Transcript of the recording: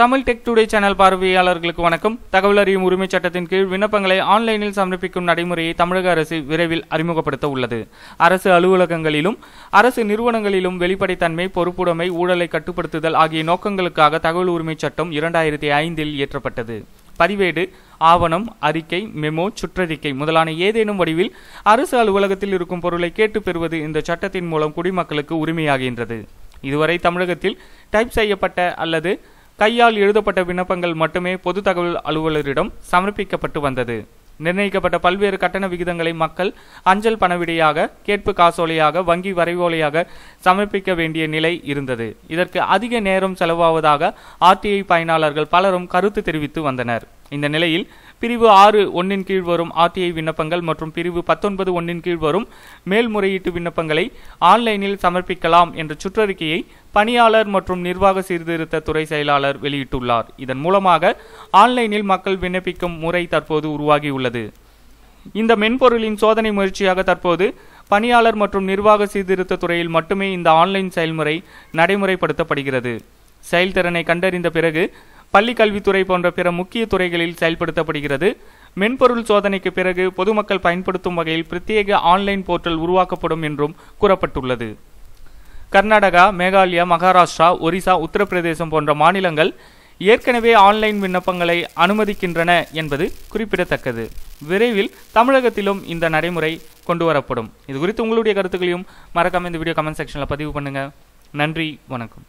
Tamil tech today channel பார்வையாளர்களுக்கு வணக்கம் தகவல் அறியும் உரிமை சட்டத்தின் கீழ் விண்ணப்பங்களை ஆன்லைனில் சமர்ப்பிக்கும் நடைமுறையை தமிழக அரசு விரைவில் அறிமுகப்படுத்த உள்ளது அரசு அலுவலகங்களிலும் அரசு நிறுவனங்களிலும் வெளிப்படைத்தன்மை பொறுப்புடைமை ஊழலை கட்டுப்படுத்துதல் ஆகிய நோக்கங்களுக்காக தகவல் உரிமை சட்டம் இரண்டாயிரத்தி ஐந்தில் இயற்றப்பட்டது பதிவேடு ஆவணம் அறிக்கை மெமோ சுற்றறிக்கை முதலான ஏதேனும் வடிவில் அரசு அலுவலகத்தில் இருக்கும் பொருளை கேட்டு பெறுவது இந்த சட்டத்தின் மூலம் குடிமக்களுக்கு உரிமையாகின்றது இதுவரை தமிழகத்தில் டைப் செய்யப்பட்ட அல்லது கையால் எழுதப்பட்ட விண்ணப்பங்கள் மட்டுமே பொது தகவல் அலுவலரிடம் சமர்ப்பிக்கப்பட்டு வந்தது நிர்ணயிக்கப்பட்ட பல்வேறு கட்டண விகிதங்களை மக்கள் அஞ்சல் பணவிடையாக கேட்பு காசோலையாக வங்கி வரைவோலையாக சமர்ப்பிக்க வேண்டிய நிலை இருந்தது இதற்கு அதிக நேரம் செலவாவதாக ஆர்டிஐ பயனாளர்கள் பலரும் கருத்து தெரிவித்து வந்தனர் இந்த நிலையில் பிரிவு ஆறு ஒன்றின் கீழ் வரும் ஆர்டிஐ விண்ணப்பங்கள் மற்றும் பிரிவு பத்தொன்பது ஒன்றின் கீழ் வரும் மேல்முறையீட்டு விண்ணப்பங்களை ஆன்லைனில் சமர்ப்பிக்கலாம் என்ற சுற்றறிக்கையை பணியாளர் மற்றும் நிர்வாக சீர்திருத்த துறை செயலாளர் வெளியிட்டுள்ளார் இதன் மூலமாக ஆன்லைனில் மக்கள் விண்ணப்பிக்கும் முறை தற்போது உருவாகியுள்ளது இந்த மென்பொருளின் சோதனை முயற்சியாக தற்போது பணியாளர் மற்றும் நிர்வாக சீர்திருத்த துறையில் மட்டுமே இந்த ஆன்லைன் செயல்முறை நடைமுறைப்படுத்தப்படுகிறது செயல்திறனை கண்டறிந்த பிறகு பள்ளி கல்வித்துறை போன்ற பிற முக்கிய துறைகளில் செயல்படுத்தப்படுகிறது மென்பொருள் சோதனைக்கு பிறகு பொதுமக்கள் பயன்படுத்தும் வகையில் பிரத்யேக ஆன்லைன் போர்ட்டல் உருவாக்கப்படும் என்றும் கூறப்பட்டுள்ளது கர்நாடகா மேகாலயா மகாராஷ்டிரா ஒரிசா உத்தரப்பிரதேசம் போன்ற மாநிலங்கள் ஏற்கனவே ஆன்லைன் விண்ணப்பங்களை அனுமதிக்கின்றன என்பது குறிப்பிடத்தக்கது விரைவில் தமிழகத்திலும் இந்த நடைமுறை கொண்டு வரப்படும் இது குறித்து உங்களுடைய கருத்துக்களையும் மறக்காமல் இந்த வீடியோ கமெண்ட் செக்ஷனில் பதிவு பண்ணுங்கள் நன்றி வணக்கம்